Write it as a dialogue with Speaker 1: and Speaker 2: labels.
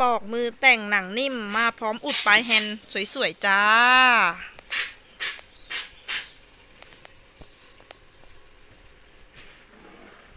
Speaker 1: ปอกมือแต่งหนังนิ่มมาพร้อมอุดปลายแฮนด์สวยๆจ้า